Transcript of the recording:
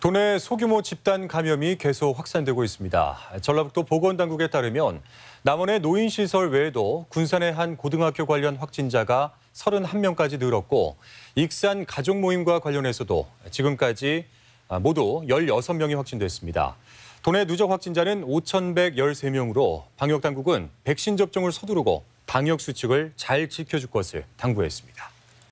도내 소규모 집단 감염이 계속 확산되고 있습니다. 전라북도 보건당국에 따르면 남원의 노인시설 외에도 군산의 한 고등학교 관련 확진자가 31명까지 늘었고 익산 가족 모임과 관련해서도 지금까지 모두 16명이 확진됐습니다. 도내 누적 확진자는 5,113명으로 방역당국은 백신 접종을 서두르고 방역 수칙을 잘 지켜줄 것을 당부했습니다.